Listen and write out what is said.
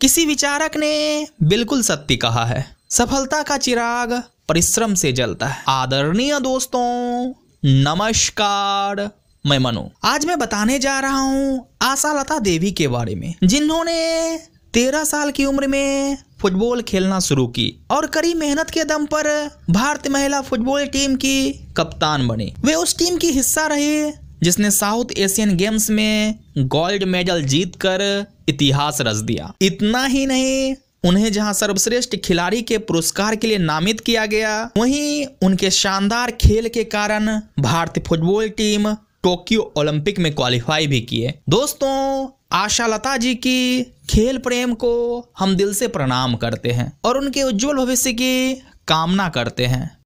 किसी विचारक ने बिल्कुल सत्य कहा है सफलता का चिराग परिश्रम से जलता है आदरणीय दोस्तों नमस्कार मैं मनु आज मैं बताने जा रहा हूँ आशालता देवी के बारे में जिन्होंने तेरह साल की उम्र में फुटबॉल खेलना शुरू की और कड़ी मेहनत के दम पर भारतीय महिला फुटबॉल टीम की कप्तान बनी वे उस टीम की हिस्सा रहे जिसने साउथ एशियन गेम्स में गोल्ड मेडल जीतकर इतिहास रच दिया इतना ही नहीं उन्हें जहां सर्वश्रेष्ठ खिलाड़ी के पुरस्कार के लिए नामित किया गया वहीं उनके शानदार खेल के कारण भारतीय फुटबॉल टीम टोक्यो ओलंपिक में क्वालिफाई भी किए दोस्तों आशा लता जी की खेल प्रेम को हम दिल से प्रणाम करते हैं और उनके उज्जवल भविष्य की कामना करते हैं